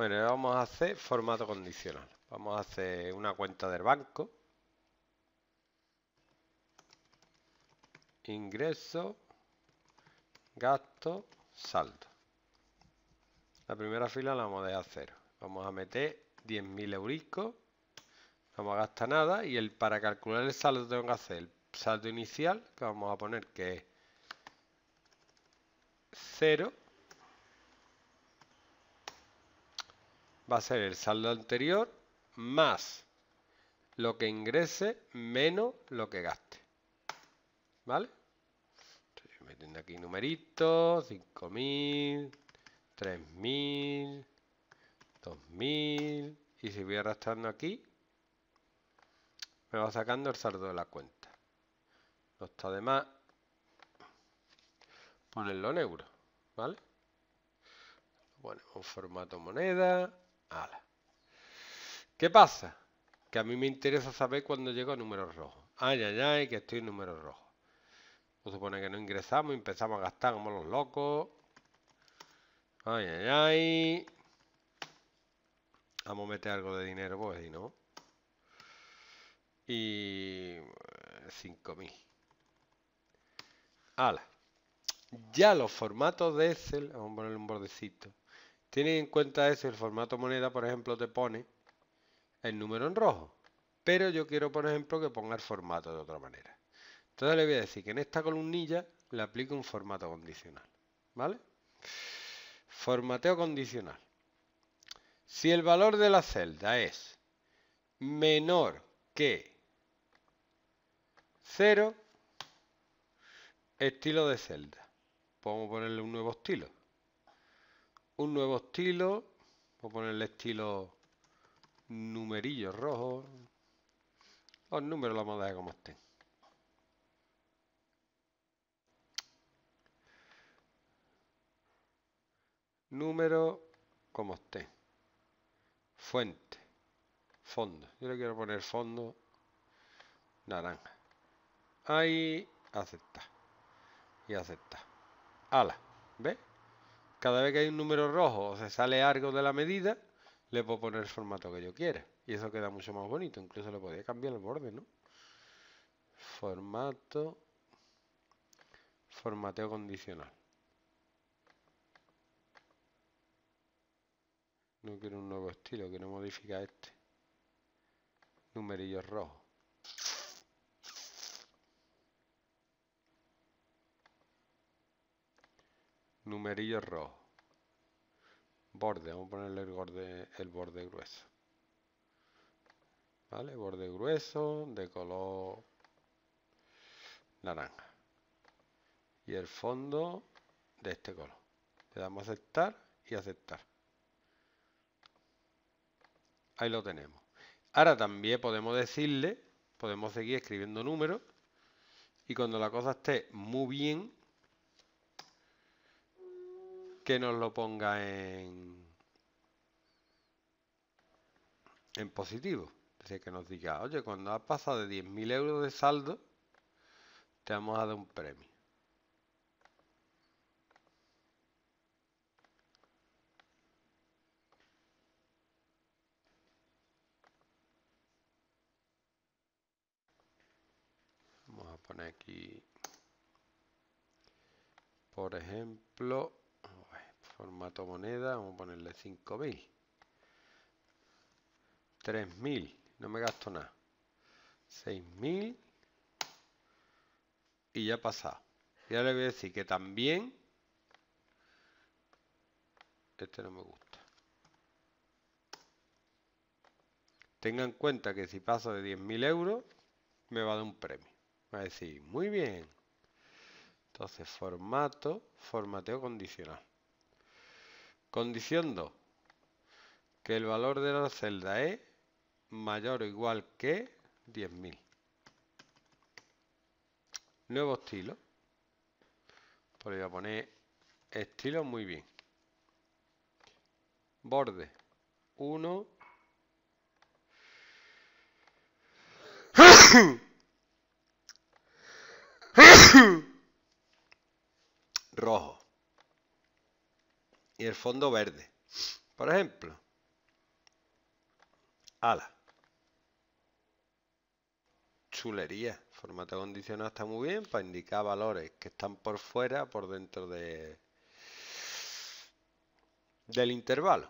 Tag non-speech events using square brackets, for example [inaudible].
Bueno, vamos a hacer formato condicional. Vamos a hacer una cuenta del banco. Ingreso, gasto, saldo. La primera fila la vamos a dejar cero. Vamos a meter 10.000 euricos. No vamos a gastar nada. Y el, para calcular el saldo tengo que hacer el saldo inicial, que vamos a poner que es cero. va a ser el saldo anterior más lo que ingrese menos lo que gaste. ¿Vale? Estoy metiendo aquí numeritos, 5.000, 3.000, 2.000 y si voy arrastrando aquí, me va sacando el saldo de la cuenta. No está de más ponerlo en euro. ¿vale? Bueno, un formato moneda, Ala. ¿Qué pasa? Que a mí me interesa saber cuándo llego a números rojos. Ay, ay, ay, que estoy en números rojos. supone que no ingresamos, Y empezamos a gastar como los locos. Ay, ay, ay. Vamos a meter algo de dinero, pues, y no. Y... 5.000. Eh, Ala. Ya los formatos de Excel... Vamos a ponerle un bordecito. Tienen en cuenta eso, el formato moneda, por ejemplo, te pone el número en rojo. Pero yo quiero, por ejemplo, que ponga el formato de otra manera. Entonces le voy a decir que en esta columnilla le aplico un formato condicional. ¿Vale? Formateo condicional. Si el valor de la celda es menor que 0, estilo de celda. Podemos ponerle un nuevo estilo. Un nuevo estilo. Voy a ponerle estilo numerillo rojo. Los números la vamos a dejar como estén. Número como esté. Fuente. Fondo. Yo le quiero poner fondo naranja. Ahí acepta. Y acepta. Ala. ¿Ves? cada vez que hay un número rojo o se sale algo de la medida, le puedo poner el formato que yo quiera. Y eso queda mucho más bonito. Incluso lo podría cambiar el borde, ¿no? Formato. Formateo condicional. No quiero un nuevo estilo, quiero modificar este. Numerillos rojo. numerillo rojo borde vamos a ponerle el borde, el borde grueso vale borde grueso de color naranja y el fondo de este color le damos aceptar y aceptar ahí lo tenemos ahora también podemos decirle podemos seguir escribiendo números y cuando la cosa esté muy bien que nos lo ponga en, en positivo. Es decir, que nos diga, oye, cuando has pasado de 10.000 euros de saldo, te vamos a dar un premio. Vamos a poner aquí, por ejemplo, Formato moneda, vamos a ponerle 5.000. 3.000, no me gasto nada. 6.000 y ya pasa. Y ahora le voy a decir que también... Este no me gusta. Tenga en cuenta que si paso de 10.000 euros, me va a dar un premio. Me va a decir, muy bien. Entonces, formato, formateo condicional. Condición 2. Que el valor de la celda es mayor o igual que 10.000. Nuevo estilo. voy a poner estilo muy bien. Borde 1. [clears throat] y el fondo verde. Por ejemplo, ala. Chulería. Formato condicional está muy bien para indicar valores que están por fuera, por dentro de del intervalo.